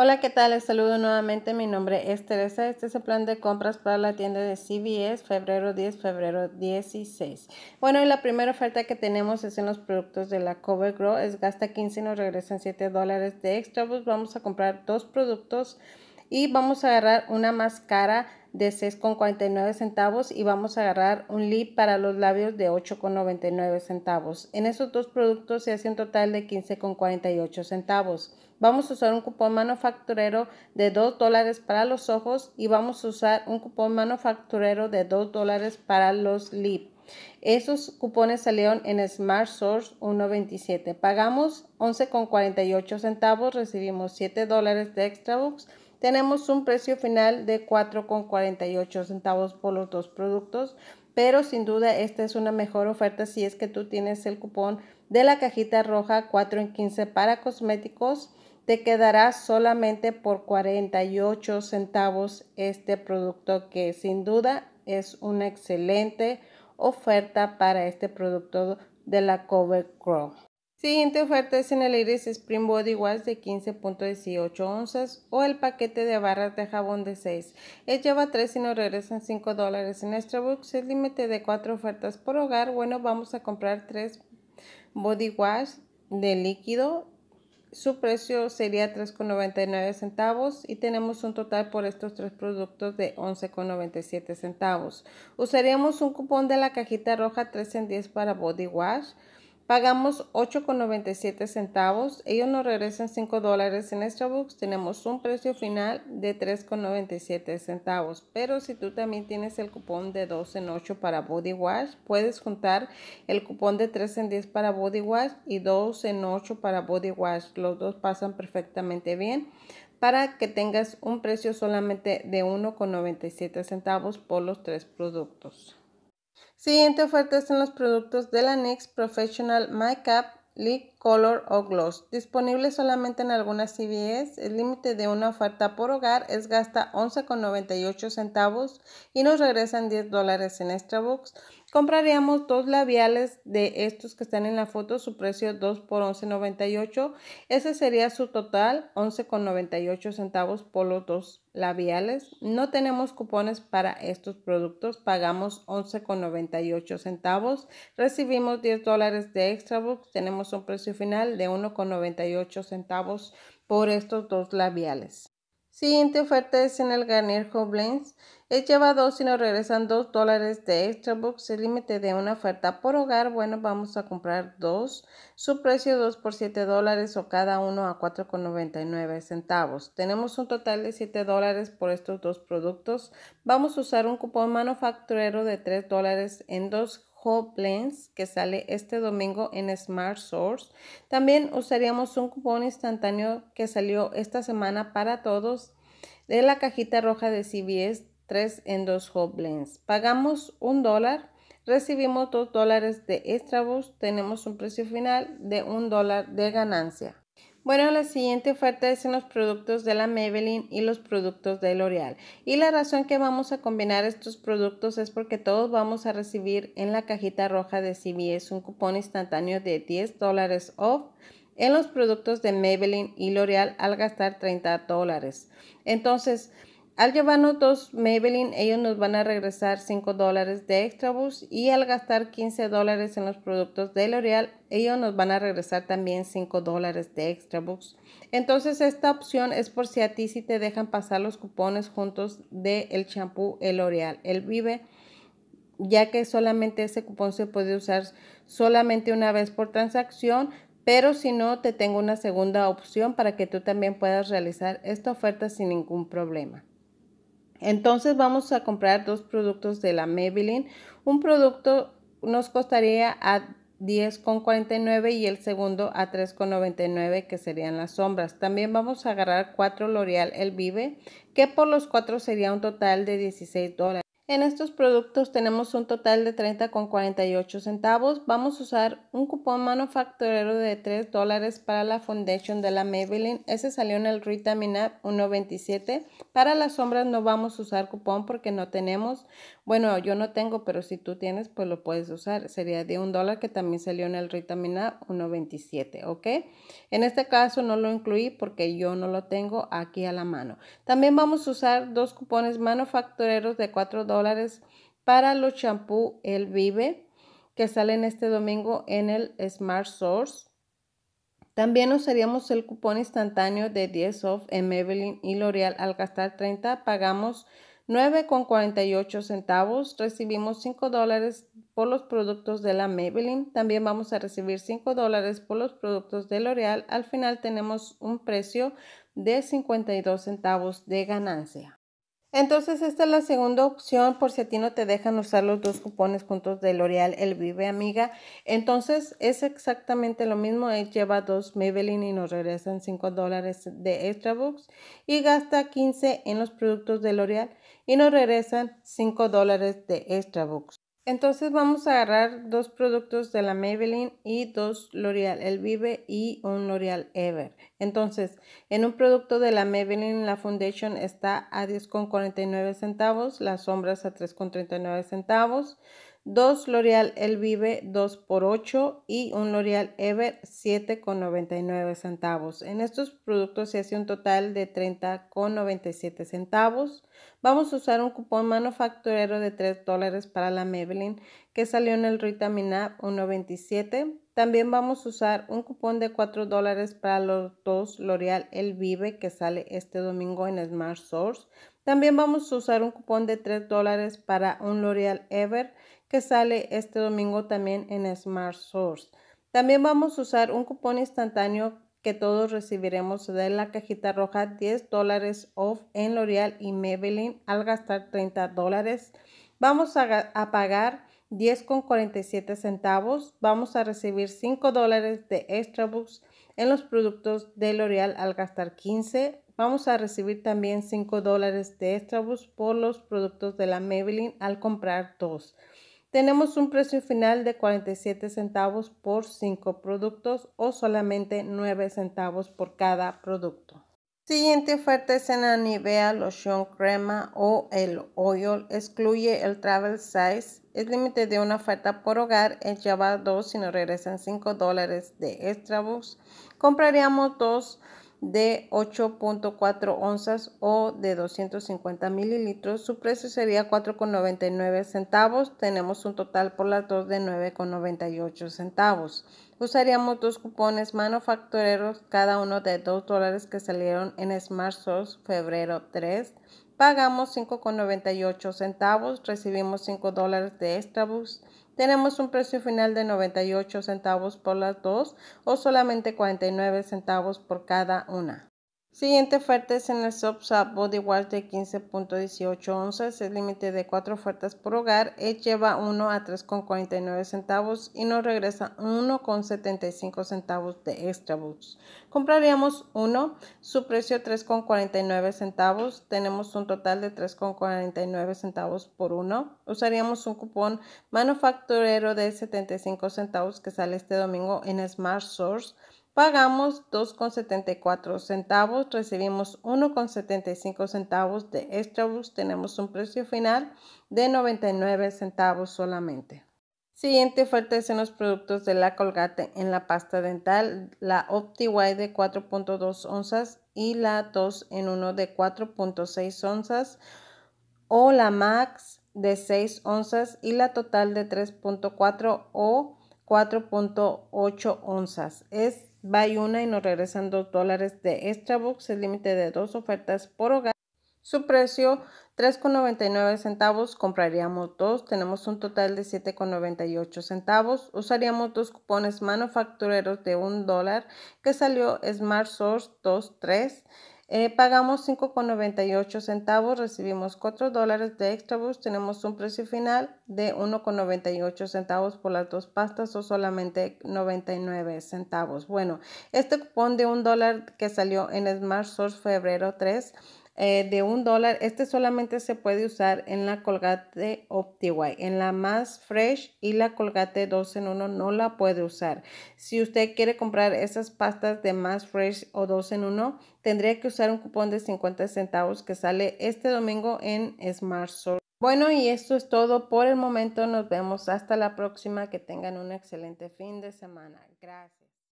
Hola, ¿qué tal? Les saludo nuevamente. Mi nombre es Teresa. Este es el plan de compras para la tienda de CVS, febrero 10, febrero 16. Bueno, y la primera oferta que tenemos es en los productos de la CoverGrow. Es gasta 15 y nos regresan 7 dólares de extra. Pues vamos a comprar dos productos y vamos a agarrar una máscara de 6,49 centavos y vamos a agarrar un lip para los labios de 8,99 centavos. En esos dos productos se hace un total de 15,48 centavos. Vamos a usar un cupón manufacturero de 2 dólares para los ojos y vamos a usar un cupón manufacturero de 2 dólares para los lip. Esos cupones salieron en Smart Source 1.27. Pagamos 11,48 centavos, recibimos 7 dólares de extra books tenemos un precio final de 4,48 centavos por los dos productos, pero sin duda esta es una mejor oferta si es que tú tienes el cupón de la cajita roja 4 en 15 para cosméticos. Te quedará solamente por 48 centavos este producto que sin duda es una excelente oferta para este producto de la Cover Siguiente oferta es en el Iris Spring Body Wash de 15.18 onzas o el paquete de barras de jabón de 6. Él lleva 3 y nos regresan 5 dólares. En bucks el límite de 4 ofertas por hogar. Bueno, vamos a comprar 3 body wash de líquido su precio sería 3,99 centavos y tenemos un total por estos tres productos de 11,97 centavos. Usaríamos un cupón de la cajita roja 3 en 10 para Body Wash, Pagamos 8,97 centavos. Ellos nos regresan 5 dólares en Starbucks, Tenemos un precio final de 3,97 centavos. Pero si tú también tienes el cupón de 2 en 8 para Body Wash, puedes juntar el cupón de 3 en 10 para Body Wash y 2 en 8 para Body Wash. Los dos pasan perfectamente bien para que tengas un precio solamente de 1,97 centavos por los tres productos. Siguiente oferta están los productos de la NYX Professional Makeup Lip Color o Gloss, disponible solamente en algunas CVS. El límite de una oferta por hogar es gasta 11,98 centavos y nos regresan 10 dólares en Extra Compraríamos dos labiales de estos que están en la foto, su precio 2 por 11.98. Ese sería su total, 11.98 centavos por los dos labiales. No tenemos cupones para estos productos, pagamos 11.98 centavos. Recibimos 10 dólares de extra bucks, tenemos un precio final de 1.98 centavos por estos dos labiales. Siguiente oferta es en el Garnier Hoblins. es lleva dos y nos regresan dos dólares de extra box. El límite de una oferta por hogar. Bueno, vamos a comprar dos. Su precio 2 por 7 dólares o cada uno a 4,99 centavos. Tenemos un total de 7 dólares por estos dos productos. Vamos a usar un cupón manufacturero de 3 dólares en dos Blends que sale este domingo en Smart Source. También usaríamos un cupón instantáneo que salió esta semana para todos de la cajita roja de CBS 3 en 2 Blends Pagamos un dólar, recibimos 2 dólares de extraboost. tenemos un precio final de un dólar de ganancia. Bueno, la siguiente oferta es en los productos de la Maybelline y los productos de L'Oreal. Y la razón que vamos a combinar estos productos es porque todos vamos a recibir en la cajita roja de CBS un cupón instantáneo de 10 dólares off en los productos de Maybelline y L'Oreal al gastar 30 dólares. Entonces, al llevarnos dos Maybelline, ellos nos van a regresar 5 dólares de extra bus y al gastar 15 dólares en los productos de L'Oreal, ellos nos van a regresar también 5 dólares de extra Entonces esta opción es por si a ti si te dejan pasar los cupones juntos del de champú el L'Oreal, el Vive, ya que solamente ese cupón se puede usar solamente una vez por transacción, pero si no, te tengo una segunda opción para que tú también puedas realizar esta oferta sin ningún problema. Entonces vamos a comprar dos productos de la Maybelline. Un producto nos costaría a 10,49 y el segundo a 3,99 que serían las sombras. También vamos a agarrar cuatro L'Oreal El Vive, que por los cuatro sería un total de 16 dólares. En estos productos tenemos un total de con 48 centavos. Vamos a usar un cupón manufacturero de 3 dólares para la foundation de la Maybelline. Ese salió en el Rita 1.27. Para las sombras no vamos a usar cupón porque no tenemos. Bueno, yo no tengo, pero si tú tienes, pues lo puedes usar. Sería de un dólar que también salió en el Rita 1.27, ¿ok? En este caso no lo incluí porque yo no lo tengo aquí a la mano. También vamos a usar dos cupones manufactureros de 4 dólares dólares para los champú El Vive que salen este domingo en el Smart Source. También usaríamos el cupón instantáneo de 10 off en Maybelline y L'Oreal al gastar 30 pagamos 9,48 centavos. Recibimos 5 dólares por los productos de la Maybelline. También vamos a recibir 5 dólares por los productos de L'Oreal. Al final tenemos un precio de 52 centavos de ganancia. Entonces esta es la segunda opción por si a ti no te dejan usar los dos cupones juntos de L'Oreal El Vive Amiga. Entonces es exactamente lo mismo, él lleva dos Maybelline y nos regresan 5 dólares de extra bucks y gasta 15 en los productos de L'Oreal y nos regresan 5 dólares de extra bucks. Entonces vamos a agarrar dos productos de la Maybelline y dos L'Oreal El Vive y un L'Oreal Ever. Entonces, en un producto de la Maybelline la foundation está a 10,49 centavos, las sombras a 3,39 centavos. 2 L'Oreal El Vive 2 x 8 y un L'Oreal Ever 7,99 centavos. En estos productos se hace un total de 30,97 centavos. Vamos a usar un cupón manufacturero de 3 dólares para la Maybelline que salió en el Ritamin 1.97. 1.27 también vamos a usar un cupón de 4 dólares para los dos L'Oreal El Vive que sale este domingo en Smart Source. También vamos a usar un cupón de 3 dólares para un L'Oreal Ever que sale este domingo también en Smart Source. También vamos a usar un cupón instantáneo que todos recibiremos de la cajita roja 10 dólares off en L'Oreal y Maybelline al gastar 30 dólares. Vamos a, a pagar 10,47 centavos. Vamos a recibir 5 dólares de extra en los productos de L'Oreal al gastar 15. Vamos a recibir también 5 dólares de extra por los productos de la Maybelline al comprar 2. Tenemos un precio final de 47 centavos por 5 productos o solamente 9 centavos por cada producto. Siguiente oferta es en la Nivea Lotion Crema o el Oil. Excluye el Travel Size. Es límite de una oferta por hogar. Es a 2 si nos regresan 5 dólares de extra box. Compraríamos dos de 8.4 onzas o de 250 mililitros. Su precio sería 4,99 centavos. Tenemos un total por las dos de 9,98 centavos. Usaríamos dos cupones manufactureros, cada uno de 2 dólares que salieron en SmartSource febrero 3. Pagamos 5,98 centavos, recibimos 5 dólares de bus, Tenemos un precio final de 98 centavos por las dos o solamente 49 centavos por cada una. Siguiente oferta es en el SubSAP Body Wash de 15.18 onzas. El límite de 4 ofertas por hogar lleva 1 a 3,49 centavos y nos regresa 1,75 centavos de extra boots. Compraríamos uno, su precio 3,49 centavos. Tenemos un total de 3,49 centavos por uno. Usaríamos un cupón manufacturero de 75 centavos que sale este domingo en Smart Source pagamos 2,74 centavos, recibimos 1,75 centavos de bus tenemos un precio final de 99 centavos solamente. Siguiente oferta en los productos de la Colgate en la pasta dental, la OptiWide de 4.2 onzas y la 2 en 1 de 4.6 onzas o la Max de 6 onzas y la total de 3.4 o 4.8 onzas. Es buy una y nos regresan 2 dólares de extra box, el límite de dos ofertas por hogar. Su precio 3,99 centavos, compraríamos dos, tenemos un total de 7,98 centavos. Usaríamos dos cupones manufactureros de un dólar que salió Smart Source 23. Eh, pagamos 5,98 centavos, recibimos 4 dólares de Extrabus, tenemos un precio final de 1,98 centavos por las dos pastas o solamente 99 centavos. Bueno, este cupón de un dólar que salió en Smart Source febrero 3 eh, de un dólar, este solamente se puede usar en la colgate OptiWhite, en la más fresh y la colgate 2 en 1 no la puede usar. Si usted quiere comprar esas pastas de más fresh o 2 en 1, tendría que usar un cupón de 50 centavos que sale este domingo en Smart Bueno, y esto es todo por el momento. Nos vemos hasta la próxima. Que tengan un excelente fin de semana. Gracias.